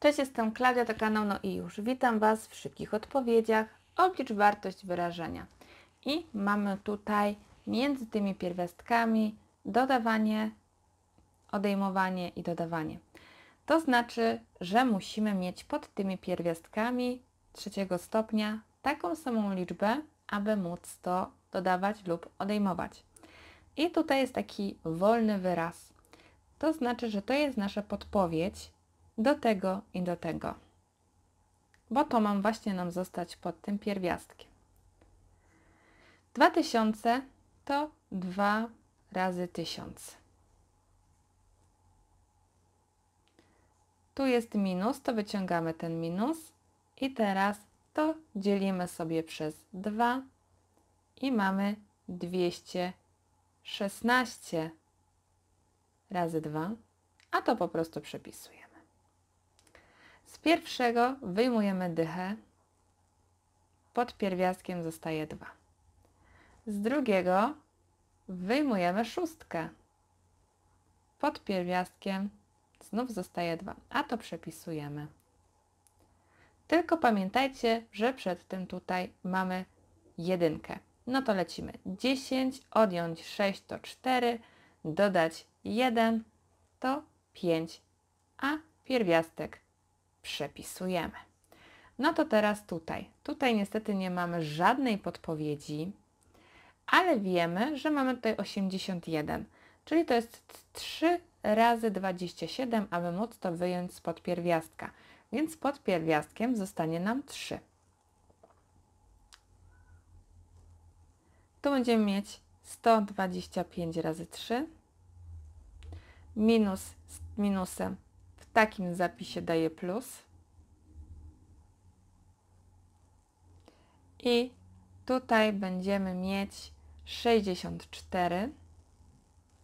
Cześć, jestem Klaudia, to kanał No i już. Witam Was w szybkich odpowiedziach. Oblicz wartość wyrażenia. I mamy tutaj między tymi pierwiastkami dodawanie, odejmowanie i dodawanie. To znaczy, że musimy mieć pod tymi pierwiastkami trzeciego stopnia taką samą liczbę, aby móc to dodawać lub odejmować. I tutaj jest taki wolny wyraz. To znaczy, że to jest nasza podpowiedź do tego i do tego. Bo to mam właśnie nam zostać pod tym pierwiastkiem. 2000 to 2 razy 1000. Tu jest minus, to wyciągamy ten minus i teraz to dzielimy sobie przez 2 i mamy 216 razy 2, a to po prostu przepisuję. Z pierwszego wyjmujemy dychę, pod pierwiastkiem zostaje 2. Z drugiego wyjmujemy szóstkę, pod pierwiastkiem znów zostaje 2, a to przepisujemy. Tylko pamiętajcie, że przed tym tutaj mamy jedynkę. No to lecimy. 10, odjąć 6 to 4, dodać 1 to 5, a pierwiastek przepisujemy. No to teraz tutaj. Tutaj niestety nie mamy żadnej podpowiedzi, ale wiemy, że mamy tutaj 81, czyli to jest 3 razy 27, aby móc to wyjąć spod pierwiastka. Więc pod pierwiastkiem zostanie nam 3. Tu będziemy mieć 125 razy 3 minus minusem w takim zapisie daje plus. I tutaj będziemy mieć 64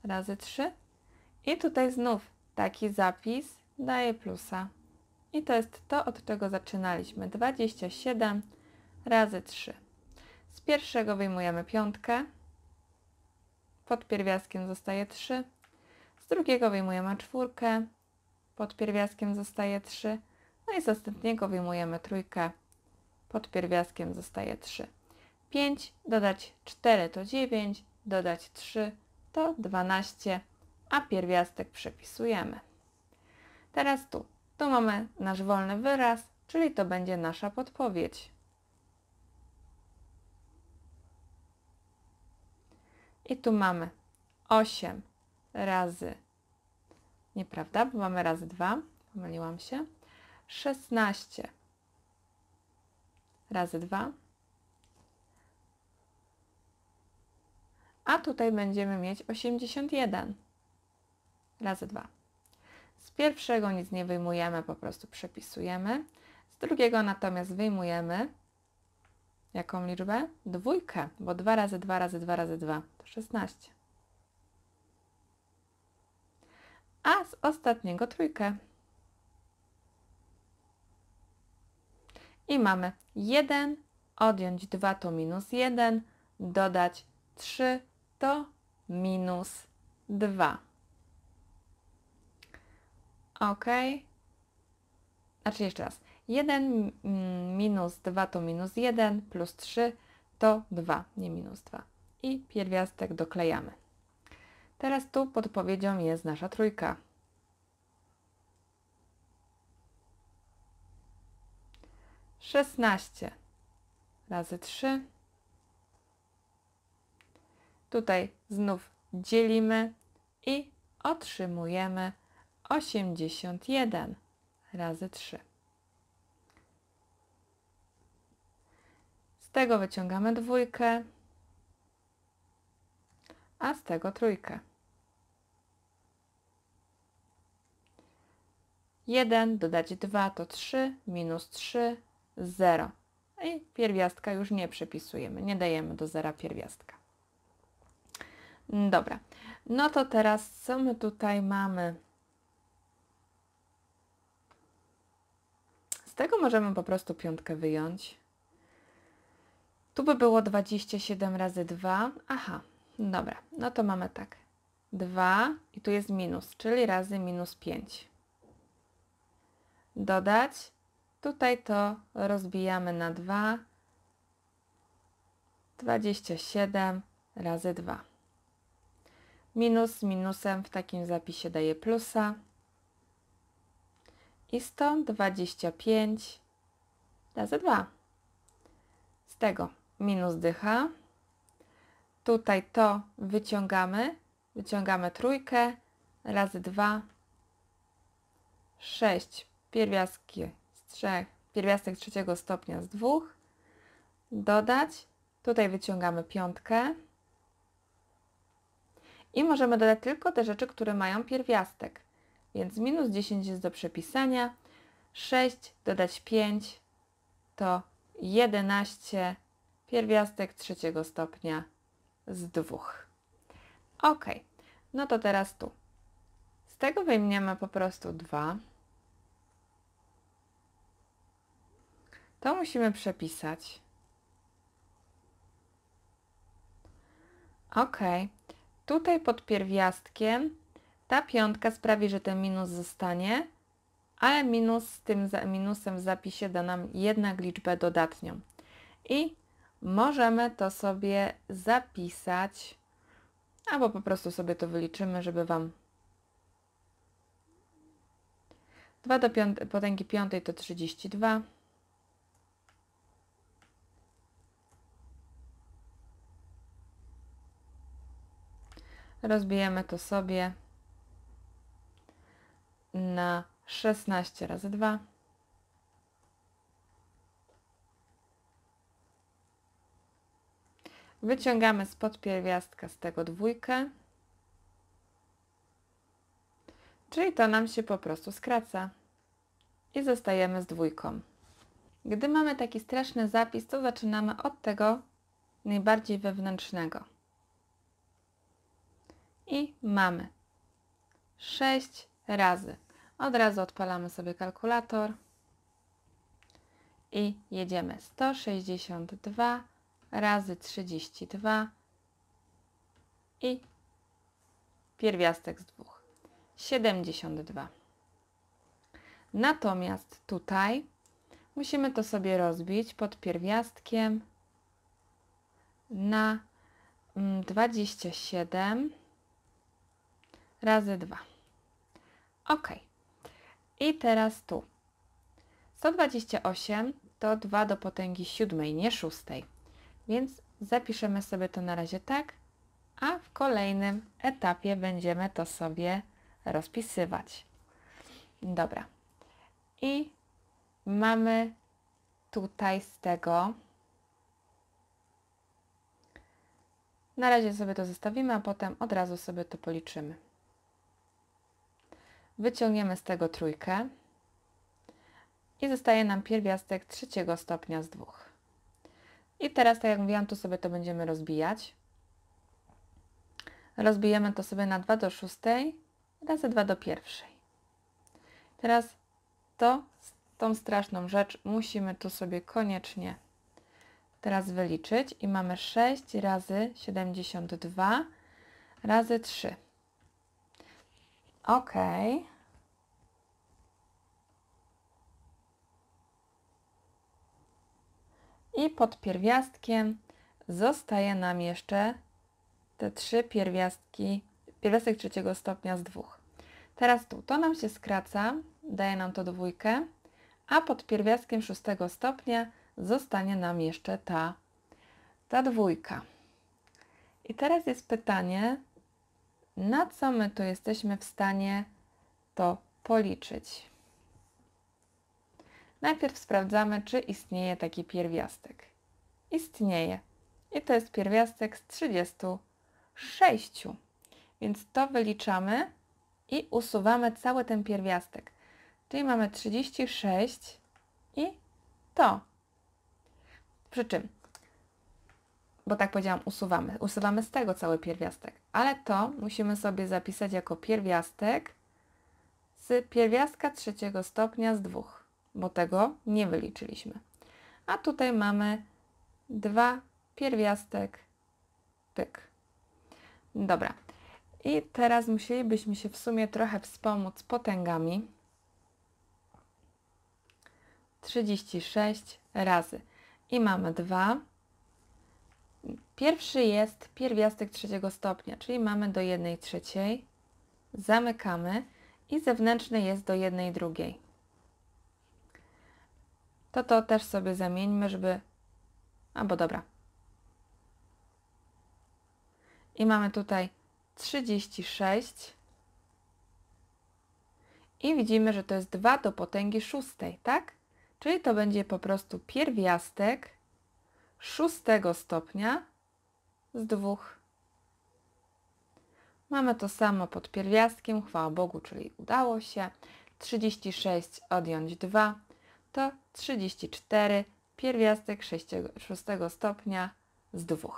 razy 3. I tutaj znów taki zapis daje plusa. I to jest to, od czego zaczynaliśmy. 27 razy 3. Z pierwszego wyjmujemy piątkę. Pod pierwiastkiem zostaje 3. Z drugiego wyjmujemy czwórkę pod pierwiastkiem zostaje 3, no i z następnego wyjmujemy trójkę, pod pierwiastkiem zostaje 3. 5 dodać 4 to 9, dodać 3 to 12, a pierwiastek przepisujemy. Teraz tu, tu mamy nasz wolny wyraz, czyli to będzie nasza podpowiedź. I tu mamy 8 razy Nieprawda, bo mamy razy 2, pomyliłam się. 16 razy 2. A tutaj będziemy mieć 81 razy 2. Z pierwszego nic nie wyjmujemy, po prostu przepisujemy. Z drugiego natomiast wyjmujemy jaką liczbę? Dwójkę, bo 2 razy 2 razy 2 razy 2 to 16. ostatniego trójkę. I mamy 1, odjąć 2 to minus 1, dodać 3 to minus 2. Ok. Znaczy jeszcze raz. 1 mm, minus 2 to minus 1, plus 3 to 2, nie minus 2. I pierwiastek doklejamy. Teraz tu podpowiedzią jest nasza trójka. 16 razy 3. Tutaj znów dzielimy i otrzymujemy 81 razy 3. Z tego wyciągamy dwójkę, a z tego trójkę. 1 dodać 2 to 3, minus 3 0. I pierwiastka już nie przypisujemy, nie dajemy do zera pierwiastka. Dobra, no to teraz co my tutaj mamy? Z tego możemy po prostu piątkę wyjąć. Tu by było 27 razy 2. Aha, dobra, no to mamy tak. 2 i tu jest minus, czyli razy minus 5. Dodać Tutaj to rozbijamy na 2, 27 razy 2. Minus minusem w takim zapisie daje plusa. I stąd 25 razy 2. Z tego minus dycha. Tutaj to wyciągamy. Wyciągamy trójkę razy 2. 6 pierwiastki trzech, pierwiastek trzeciego stopnia z dwóch, dodać, tutaj wyciągamy piątkę i możemy dodać tylko te rzeczy, które mają pierwiastek, więc minus 10 jest do przepisania, 6 dodać 5 to 11 pierwiastek trzeciego stopnia z dwóch. Ok, no to teraz tu. Z tego wyjmiemy po prostu 2. To musimy przepisać. Ok. Tutaj pod pierwiastkiem ta piątka sprawi, że ten minus zostanie, ale minus z tym za, minusem w zapisie da nam jednak liczbę dodatnią. I możemy to sobie zapisać, albo po prostu sobie to wyliczymy, żeby Wam 2 do 5, potęgi 5 to 32. Rozbijemy to sobie na 16 razy 2. Wyciągamy spod pierwiastka z tego dwójkę, czyli to nam się po prostu skraca i zostajemy z dwójką. Gdy mamy taki straszny zapis, to zaczynamy od tego najbardziej wewnętrznego i mamy. 6 razy. Od razu odpalamy sobie kalkulator i jedziemy 162 razy 32 i pierwiastek z dwóch 72. Natomiast tutaj musimy to sobie rozbić pod pierwiastkiem na 27 mm, razy 2. Ok. I teraz tu. 128 to 2 do potęgi siódmej, nie szóstej. Więc zapiszemy sobie to na razie tak, a w kolejnym etapie będziemy to sobie rozpisywać. Dobra. I mamy tutaj z tego. Na razie sobie to zostawimy, a potem od razu sobie to policzymy. Wyciągniemy z tego trójkę i zostaje nam pierwiastek trzeciego stopnia z dwóch. I teraz, tak jak mówiłam, tu sobie to będziemy rozbijać. Rozbijemy to sobie na 2 do 6 razy 2 do pierwszej. Teraz to, tą straszną rzecz musimy tu sobie koniecznie teraz wyliczyć i mamy 6 razy 72 razy 3. OK. I pod pierwiastkiem zostaje nam jeszcze te trzy pierwiastki, pierwiastek trzeciego stopnia z dwóch. Teraz tu, to nam się skraca, daje nam to dwójkę, a pod pierwiastkiem szóstego stopnia zostanie nam jeszcze ta, ta dwójka. I teraz jest pytanie, na co my tu jesteśmy w stanie to policzyć. Najpierw sprawdzamy, czy istnieje taki pierwiastek. Istnieje. I to jest pierwiastek z 36. Więc to wyliczamy i usuwamy cały ten pierwiastek. Czyli mamy 36 i to. Przy czym bo tak powiedziałam, usuwamy. Usuwamy z tego cały pierwiastek, ale to musimy sobie zapisać jako pierwiastek z pierwiastka trzeciego stopnia z dwóch, bo tego nie wyliczyliśmy. A tutaj mamy dwa pierwiastek, pyk. Dobra. I teraz musielibyśmy się w sumie trochę wspomóc potęgami. 36 razy. I mamy 2, Pierwszy jest pierwiastek trzeciego stopnia, czyli mamy do 1 trzeciej, zamykamy i zewnętrzny jest do 1 drugiej. To to też sobie zamieńmy, żeby... albo dobra. I mamy tutaj 36 i widzimy, że to jest 2 do potęgi szóstej, tak? Czyli to będzie po prostu pierwiastek szóstego stopnia z dwóch. Mamy to samo pod pierwiastkiem, chwała Bogu, czyli udało się. 36 odjąć 2 to 34 pierwiastek 6, 6 stopnia z 2.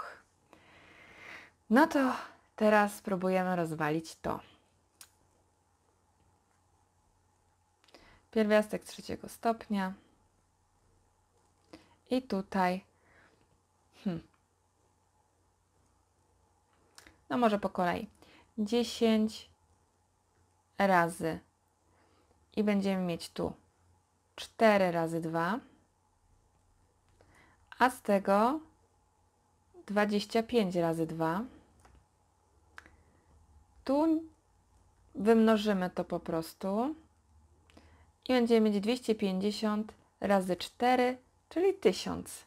No to teraz spróbujemy rozwalić to. Pierwiastek trzeciego stopnia i tutaj Hmm. No może po kolei. 10 razy i będziemy mieć tu 4 razy 2, a z tego 25 razy 2. Tu wymnożymy to po prostu i będziemy mieć 250 razy 4, czyli 1000.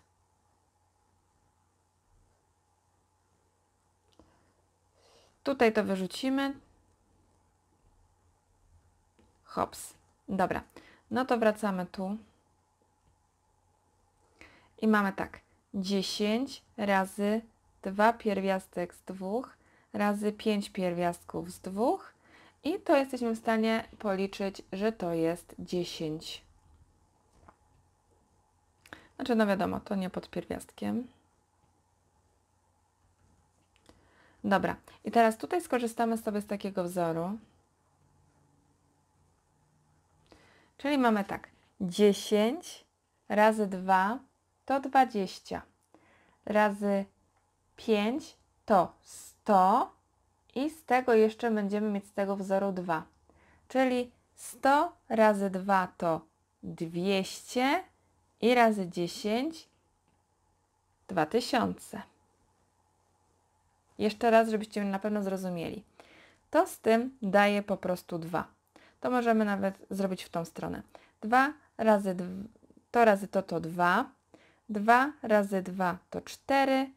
Tutaj to wyrzucimy. Hops. Dobra. No to wracamy tu. I mamy tak. 10 razy 2 pierwiastek z 2 razy 5 pierwiastków z 2 i to jesteśmy w stanie policzyć, że to jest 10. Znaczy, no wiadomo, to nie pod pierwiastkiem. Dobra, i teraz tutaj skorzystamy sobie z takiego wzoru. Czyli mamy tak, 10 razy 2 to 20, razy 5 to 100 i z tego jeszcze będziemy mieć z tego wzoru 2. Czyli 100 razy 2 to 200 i razy 10 2000. Jeszcze raz, żebyście na pewno zrozumieli. To z tym daje po prostu 2. To możemy nawet zrobić w tą stronę. 2 razy to razy to to 2. 2 razy 2 to 4.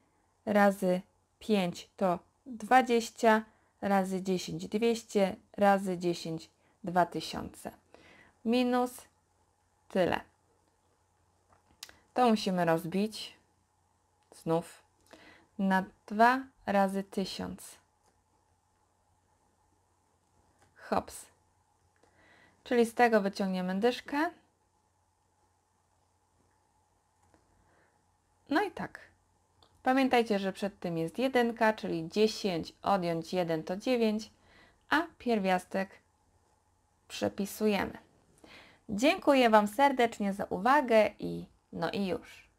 Razy 5 to 20. Razy 10 200. Razy 10 2000. Minus tyle. To musimy rozbić znów na 2 razy tysiąc. Hops. Czyli z tego wyciągniemy dyszkę. No i tak. Pamiętajcie, że przed tym jest jedynka, czyli 10 odjąć 1 to 9, a pierwiastek przepisujemy. Dziękuję Wam serdecznie za uwagę i no i już.